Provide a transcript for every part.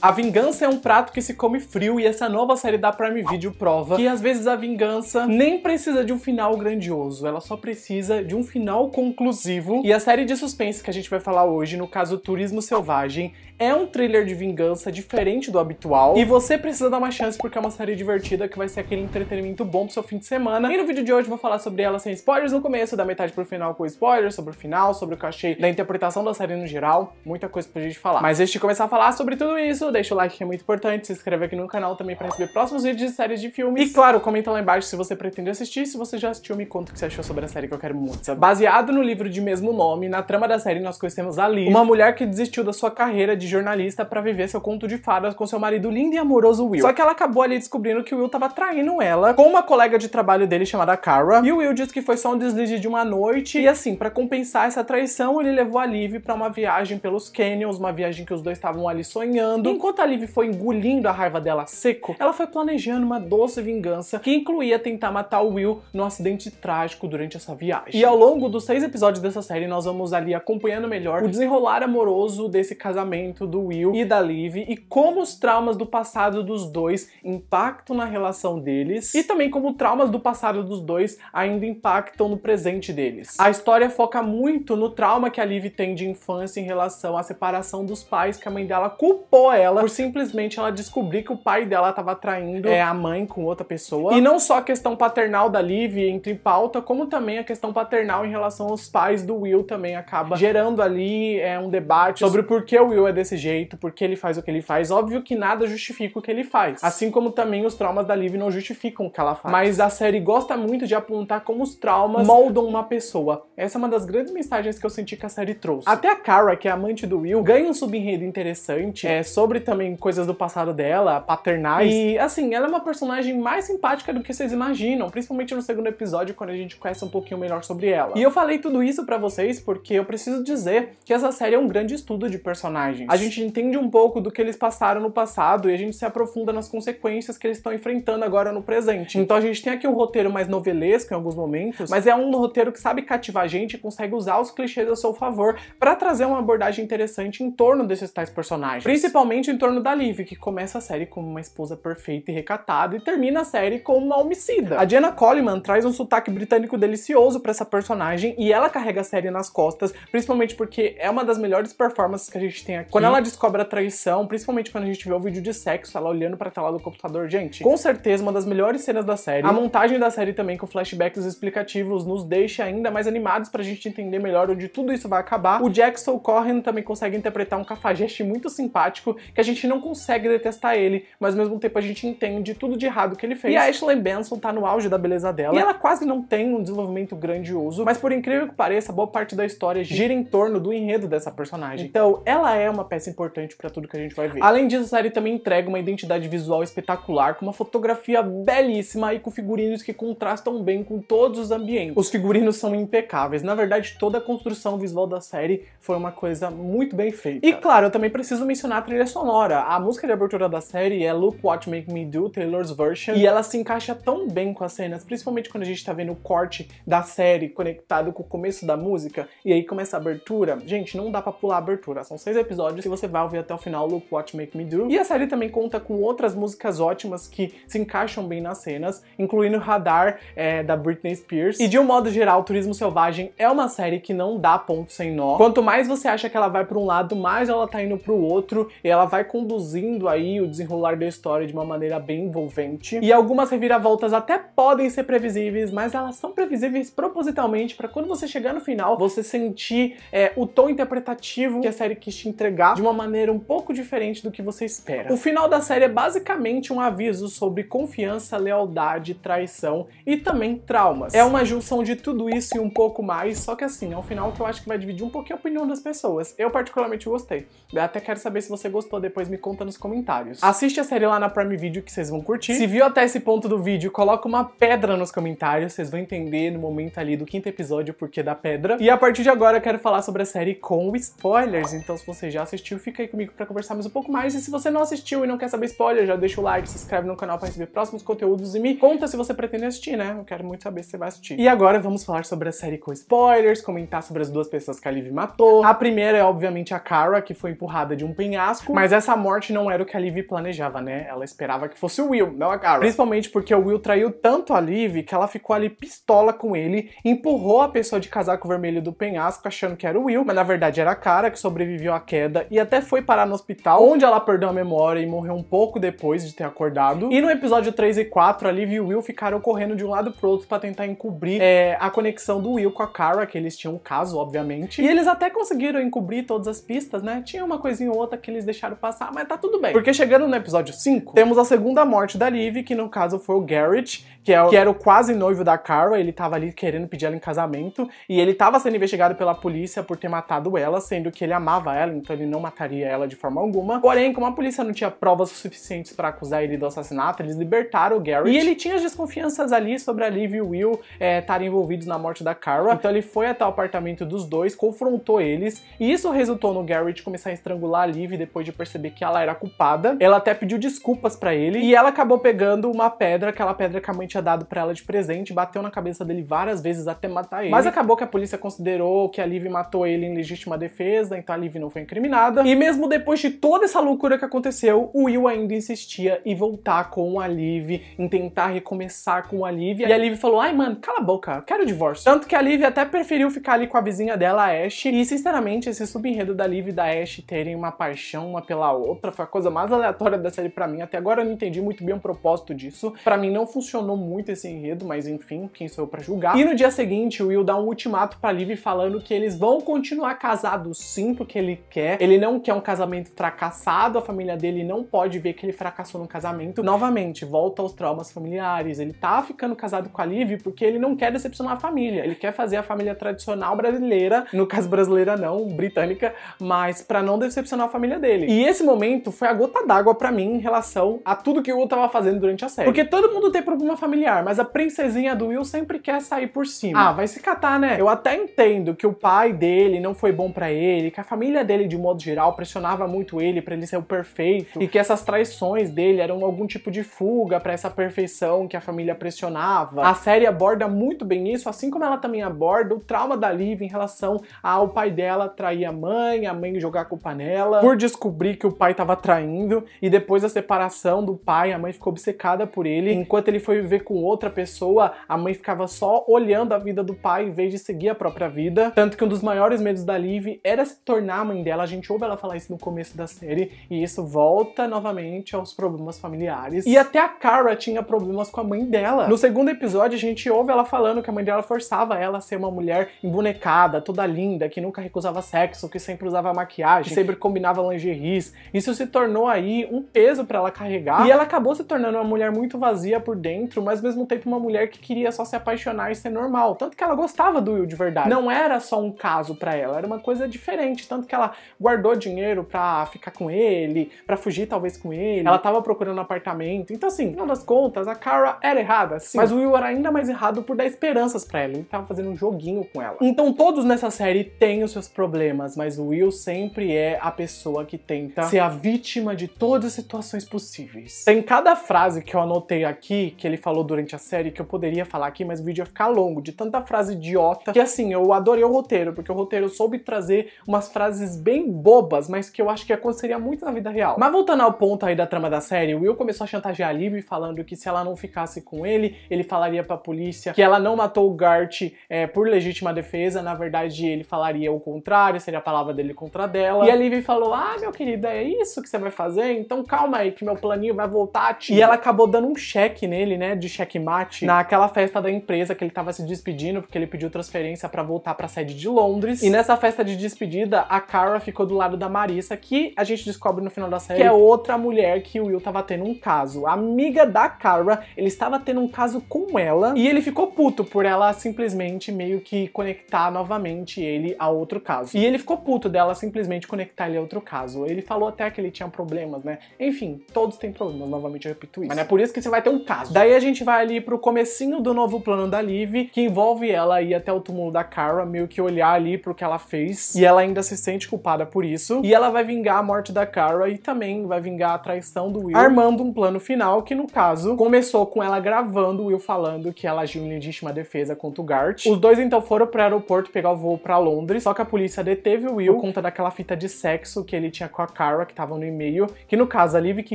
A vingança é um prato que se come frio e essa nova série da Prime Video prova que às vezes a vingança nem precisa de um final grandioso, ela só precisa de um final conclusivo. E a série de suspense que a gente vai falar hoje, no caso Turismo Selvagem, é um thriller de vingança diferente do habitual e você precisa dar uma chance porque é uma série divertida que vai ser aquele entretenimento bom pro seu fim de semana. E no vídeo de hoje vou falar sobre ela sem spoilers no começo, da metade pro final com spoilers, sobre o final, sobre o que eu achei da interpretação da série no geral, muita coisa pra gente falar. Mas antes de começar a falar sobre tudo isso, deixa o like que é muito importante, se inscreve aqui no canal também pra receber próximos vídeos de séries de filmes. E claro, comenta lá embaixo se você pretende assistir, se você já assistiu, me conta o que você achou sobre a série que eu quero muito. Baseado no livro de mesmo nome, na trama da série nós conhecemos a Liz, uma mulher que desistiu da sua carreira de jornalista pra viver seu conto de fadas com seu marido lindo e amoroso Will. Só que ela acabou ali descobrindo que o Will tava traindo ela com uma colega de trabalho dele chamada Kara, e o Will diz que foi só um deslize de uma noite, e assim, pra compensar essa traição, ele levou a Liv pra uma viagem pelos canyons, uma viagem que os dois estavam ali sonhando, Enquanto a Liv foi engolindo a raiva dela seco, ela foi planejando uma doce vingança que incluía tentar matar o Will no acidente trágico durante essa viagem. E ao longo dos seis episódios dessa série, nós vamos ali acompanhando melhor o desenrolar amoroso desse casamento do Will e da Liv e como os traumas do passado dos dois impactam na relação deles e também como traumas do passado dos dois ainda impactam no presente deles. A história foca muito no trauma que a Liv tem de infância em relação à separação dos pais que a mãe dela culpou ela por simplesmente ela descobrir que o pai dela tava traindo é, a mãe com outra pessoa. E não só a questão paternal da Liv entre em pauta, como também a questão paternal em relação aos pais do Will também acaba gerando ali é, um debate sobre por que o Will é desse jeito, por que ele faz o que ele faz. Óbvio que nada justifica o que ele faz. Assim como também os traumas da Liv não justificam o que ela faz. Mas a série gosta muito de apontar como os traumas moldam uma pessoa. Essa é uma das grandes mensagens que eu senti que a série trouxe. Até a Kara, que é amante do Will, ganha um subenredo interessante é, sobre descobre também coisas do passado dela, paternais. E assim, ela é uma personagem mais simpática do que vocês imaginam, principalmente no segundo episódio, quando a gente conhece um pouquinho melhor sobre ela. E eu falei tudo isso para vocês porque eu preciso dizer que essa série é um grande estudo de personagens. A gente entende um pouco do que eles passaram no passado e a gente se aprofunda nas consequências que eles estão enfrentando agora no presente. Então a gente tem aqui um roteiro mais novelesco em alguns momentos, mas é um roteiro que sabe cativar a gente e consegue usar os clichês a seu favor para trazer uma abordagem interessante em torno desses tais personagens. Principalmente em torno da Liv, que começa a série como uma esposa perfeita e recatada e termina a série como uma homicida. A Diana Coleman traz um sotaque britânico delicioso para essa personagem e ela carrega a série nas costas, principalmente porque é uma das melhores performances que a gente tem aqui. Quando ela descobre a traição, principalmente quando a gente vê o vídeo de sexo, ela olhando pra tela do computador, gente, com certeza uma das melhores cenas da série. A montagem da série também com flashbacks explicativos nos deixa ainda mais animados pra gente entender melhor onde tudo isso vai acabar. O Jackson Corren também consegue interpretar um cafajeste muito simpático que a gente não consegue detestar ele, mas ao mesmo tempo a gente entende tudo de errado que ele fez. E a Ashley Benson tá no auge da beleza dela, e ela quase não tem um desenvolvimento grandioso, mas por incrível que pareça, boa parte da história gira em torno do enredo dessa personagem. Então, ela é uma peça importante para tudo que a gente vai ver. Além disso, a série também entrega uma identidade visual espetacular, com uma fotografia belíssima e com figurinos que contrastam bem com todos os ambientes. Os figurinos são impecáveis, na verdade, toda a construção visual da série foi uma coisa muito bem feita. E claro, eu também preciso mencionar a trilha sonora sonora. A música de abertura da série é Look What Make Me Do, Taylor's Version, e ela se encaixa tão bem com as cenas, principalmente quando a gente tá vendo o corte da série conectado com o começo da música, e aí começa a abertura. Gente, não dá pra pular a abertura, são seis episódios e você vai ouvir até o final Look What Make Me Do. E a série também conta com outras músicas ótimas que se encaixam bem nas cenas, incluindo Radar, é, da Britney Spears. E de um modo geral, Turismo Selvagem é uma série que não dá ponto sem nó. Quanto mais você acha que ela vai pra um lado, mais ela tá indo pro outro, e ela vai conduzindo aí o desenrolar da história de uma maneira bem envolvente. E algumas reviravoltas até podem ser previsíveis, mas elas são previsíveis propositalmente para quando você chegar no final, você sentir é, o tom interpretativo que a série quis te entregar de uma maneira um pouco diferente do que você espera. O final da série é basicamente um aviso sobre confiança, lealdade, traição e também traumas. É uma junção de tudo isso e um pouco mais, só que assim, é um final que eu acho que vai dividir um pouquinho a opinião das pessoas. Eu particularmente gostei. Eu até quero saber se você gostou depois me conta nos comentários. Assiste a série lá na Prime Video que vocês vão curtir. Se viu até esse ponto do vídeo, coloca uma pedra nos comentários, vocês vão entender no momento ali do quinto episódio o porquê da pedra. E a partir de agora eu quero falar sobre a série com spoilers, então se você já assistiu, fica aí comigo para conversar mais um pouco mais. E se você não assistiu e não quer saber spoiler, já deixa o like, se inscreve no canal para receber próximos conteúdos e me conta se você pretende assistir, né? Eu quero muito saber se você vai assistir. E agora vamos falar sobre a série com spoilers, comentar sobre as duas pessoas que a Liv matou. A primeira é obviamente a Kara, que foi empurrada de um penhasco, mas mas essa morte não era o que a Liv planejava, né? Ela esperava que fosse o Will, não a Carol. Principalmente porque o Will traiu tanto a Liv que ela ficou ali pistola com ele, empurrou a pessoa de casaco vermelho do penhasco achando que era o Will, mas na verdade era a cara que sobreviveu à queda e até foi parar no hospital, onde ela perdeu a memória e morreu um pouco depois de ter acordado. E no episódio 3 e 4, a Liv e o Will ficaram correndo de um lado pro outro para tentar encobrir é, a conexão do Will com a Kara, que eles tinham um caso, obviamente. E eles até conseguiram encobrir todas as pistas, né? Tinha uma coisinha ou outra que eles deixaram passar, mas tá tudo bem. Porque chegando no episódio 5, temos a segunda morte da Liv, que no caso foi o Garrett, que, é o, que era o quase noivo da Carol, ele tava ali querendo pedir ela em casamento, e ele tava sendo investigado pela polícia por ter matado ela, sendo que ele amava ela, então ele não mataria ela de forma alguma. Porém, como a polícia não tinha provas suficientes para acusar ele do assassinato, eles libertaram o Garrett. E ele tinha as desconfianças ali sobre a Liv e o Will é, estarem é, envolvidos na morte da Carol, então ele foi até o apartamento dos dois, confrontou eles, e isso resultou no Garrett começar a estrangular a Liv depois de perceber perceber que ela era culpada. Ela até pediu desculpas para ele e ela acabou pegando uma pedra, aquela pedra que a mãe tinha dado para ela de presente, bateu na cabeça dele várias vezes até matar ele. Mas acabou que a polícia considerou que a Liv matou ele em legítima defesa, então a Liv não foi incriminada. E mesmo depois de toda essa loucura que aconteceu, o Will ainda insistia em voltar com a Liv, em tentar recomeçar com a Liv. E a Liv falou: "Ai, mano, cala a boca, quero divórcio". Tanto que a Liv até preferiu ficar ali com a vizinha dela, a Ash. E sinceramente, esse subenredo da Liv e da Ash terem uma paixão uma pela pela outra. Foi a coisa mais aleatória da série para mim. Até agora eu não entendi muito bem o propósito disso. Para mim não funcionou muito esse enredo, mas enfim, quem sou eu pra julgar. E no dia seguinte, o Will dá um ultimato pra Liv falando que eles vão continuar casados sim, porque ele quer. Ele não quer um casamento fracassado, a família dele não pode ver que ele fracassou no casamento. Novamente, volta aos traumas familiares. Ele tá ficando casado com a Liv porque ele não quer decepcionar a família. Ele quer fazer a família tradicional brasileira, no caso brasileira não, britânica, mas para não decepcionar a família dele. E esse momento foi a gota d'água para mim em relação a tudo que o Will tava fazendo durante a série. Porque todo mundo tem problema familiar, mas a princesinha do Will sempre quer sair por cima. Ah, vai se catar, né? Eu até entendo que o pai dele não foi bom para ele, que a família dele de modo geral pressionava muito ele para ele ser o perfeito e que essas traições dele eram algum tipo de fuga para essa perfeição que a família pressionava. A série aborda muito bem isso, assim como ela também aborda o trauma da Liv em relação ao pai dela trair a mãe, a mãe jogar com culpa nela, por descobrir que o pai estava traindo e depois da separação do pai, a mãe ficou obcecada por ele. Enquanto ele foi viver com outra pessoa, a mãe ficava só olhando a vida do pai em vez de seguir a própria vida. Tanto que um dos maiores medos da Liv era se tornar a mãe dela. A gente ouve ela falar isso no começo da série e isso volta novamente aos problemas familiares. E até a Kara tinha problemas com a mãe dela. No segundo episódio, a gente ouve ela falando que a mãe dela forçava ela a ser uma mulher embonecada, toda linda, que nunca recusava sexo, que sempre usava maquiagem, que sempre combinava lingeries, isso se tornou aí um peso para ela carregar. E ela acabou se tornando uma mulher muito vazia por dentro, mas ao mesmo tempo uma mulher que queria só se apaixonar e ser normal. Tanto que ela gostava do Will de verdade. Não era só um caso para ela, era uma coisa diferente. Tanto que ela guardou dinheiro para ficar com ele, para fugir talvez com ele. Ela tava procurando um apartamento. Então, assim, no final das contas, a Kara era errada, sim. Mas o Will era ainda mais errado por dar esperanças para ela. Ele tava fazendo um joguinho com ela. Então, todos nessa série têm os seus problemas, mas o Will sempre é a pessoa que tem tenta ser a vítima de todas as situações possíveis. Tem cada frase que eu anotei aqui, que ele falou durante a série, que eu poderia falar aqui, mas o vídeo ia ficar longo, de tanta frase idiota, que assim, eu adorei o roteiro, porque o roteiro soube trazer umas frases bem bobas, mas que eu acho que aconteceria muito na vida real. Mas voltando ao ponto aí da trama da série, o Will começou a chantagear a Libby falando que se ela não ficasse com ele, ele falaria pra polícia que ela não matou o Gart é, por legítima defesa, na verdade ele falaria o contrário, seria a palavra dele contra dela. E a Libby falou, ah, meu querido, é isso que você vai fazer? Então calma aí que meu planinho vai voltar ativo. E ela acabou dando um cheque nele, né, de xeque-mate naquela festa da empresa que ele tava se despedindo, porque ele pediu transferência para voltar pra sede de Londres. E nessa festa de despedida, a Cara ficou do lado da Marissa, que a gente descobre no final da série que é outra mulher que o Will tava tendo um caso. A amiga da Cara, ele estava tendo um caso com ela e ele ficou puto por ela simplesmente meio que conectar novamente ele a outro caso. E ele ficou puto dela simplesmente conectar ele a outro caso. Ele falou até que ele tinha problemas, né? Enfim, todos têm problemas, novamente eu repito isso. Mas não é por isso que você vai ter um caso. Daí a gente vai ali pro comecinho do novo plano da Liv, que envolve ela ir até o túmulo da Kara, meio que olhar ali pro que ela fez, e ela ainda se sente culpada por isso, e ela vai vingar a morte da Kara e também vai vingar a traição do Will, armando um plano final que, no caso, começou com ela gravando o Will falando que ela agiu em legítima defesa contra o Gart. Os dois então foram pro aeroporto pegar o voo pra Londres, só que a polícia deteve o Will por conta daquela fita de sexo que ele tinha com a Kara, que tava no e-mail, que no caso a Liv que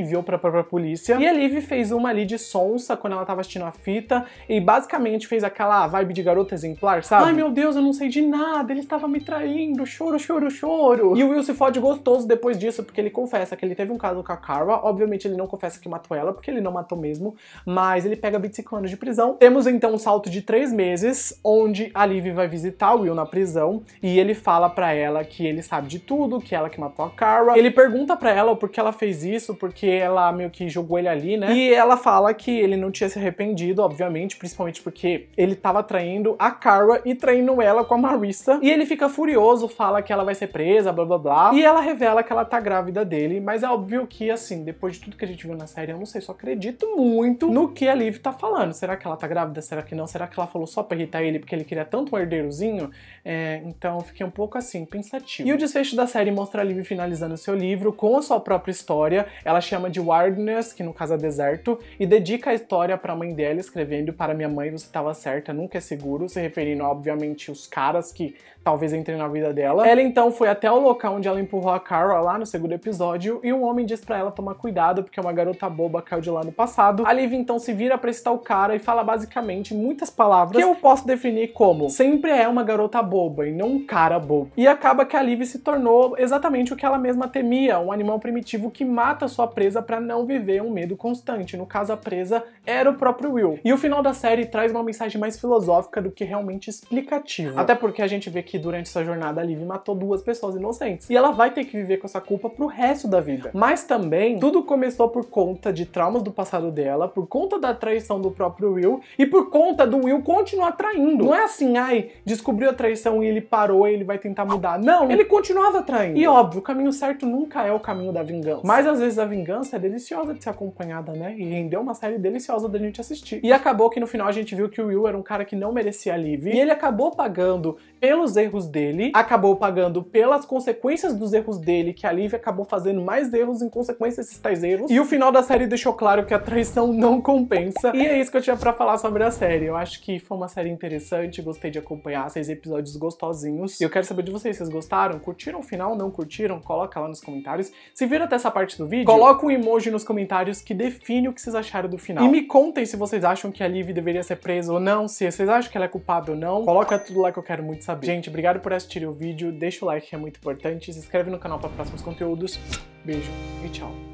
enviou pra própria polícia. E a Liv fez uma ali de sonsa quando ela tava assistindo a fita e basicamente fez aquela vibe de garota exemplar, sabe? Ai meu Deus, eu não sei de nada, ele estava me traindo, choro, choro, choro. E o Will se fode gostoso depois disso, porque ele confessa que ele teve um caso com a Kara, obviamente ele não confessa que matou ela, porque ele não matou mesmo, mas ele pega 25 anos de prisão. Temos então um salto de 3 meses, onde a Liv vai visitar o Will na prisão, e ele fala para ela que ele sabe de tudo, que ela que matou a Kara. Ele pergunta para ela o porquê ela fez isso, porque ela meio que jogou ele ali, né? E ela fala que ele não tinha se arrependido, obviamente, principalmente porque ele tava traindo a Kara e traindo ela com a Marissa. E ele fica furioso, fala que ela vai ser presa, blá blá blá. E ela revela que ela tá grávida dele, mas é óbvio que, assim, depois de tudo que a gente viu na série, eu não sei, só acredito muito no que a Liv tá falando. Será que ela tá grávida? Será que não? Será que ela falou só pra irritar ele porque ele queria tanto um herdeirozinho? É, então fiquei um pouco assim, pensativo. E o desfecho da série mostra a Liv finalizando seu livro livro com a sua própria história. Ela chama de Wilderness, que no caso é deserto, e dedica a história para a mãe dela, escrevendo para minha mãe você estava certa, nunca é seguro, se referindo obviamente aos caras que talvez entre na vida dela. Ela então foi até o local onde ela empurrou a Carol lá no segundo episódio e um homem diz para ela tomar cuidado porque uma garota boba caiu de lá no passado. A Liv então se vira para citar o cara e fala basicamente muitas palavras que eu posso definir como sempre é uma garota boba e não um cara bobo. E acaba que a Liv se tornou exatamente o que ela mesma temia, um animal primitivo que mata sua presa para não viver um medo constante. No caso a presa era o próprio Will. E o final da série traz uma mensagem mais filosófica do que realmente explicativa. Até porque a gente vê que que durante essa jornada a Liv matou duas pessoas inocentes. E ela vai ter que viver com essa culpa pro resto da vida. Mas também, tudo começou por conta de traumas do passado dela, por conta da traição do próprio Will e por conta do Will continuar traindo. Não é assim, ai, descobriu a traição e ele parou e ele vai tentar mudar. Não, ele continuava traindo. E óbvio, o caminho certo nunca é o caminho da vingança. Mas às vezes a vingança é deliciosa de ser acompanhada, né? E rendeu uma série deliciosa da gente assistir. E acabou que no final a gente viu que o Will era um cara que não merecia a Liv. E ele acabou pagando pelos erros dele, acabou pagando pelas consequências dos erros dele, que a Liv acabou fazendo mais erros em consequência desses tais erros. E o final da série deixou claro que a traição não compensa. E é isso que eu tinha para falar sobre a série. Eu acho que foi uma série interessante, gostei de acompanhar, seis episódios gostosinhos. E eu quero saber de vocês, vocês gostaram? Curtiram o final? Não curtiram? Coloca lá nos comentários. Se viram até essa parte do vídeo, coloca um emoji nos comentários que define o que vocês acharam do final. E me contem se vocês acham que a Liv deveria ser presa ou não, se vocês acham que ela é culpada ou não. Coloca tudo lá que eu quero muito saber. Gente, obrigado por assistir o vídeo, deixa o like que é muito importante, se inscreve no canal para próximos conteúdos. Beijo e tchau!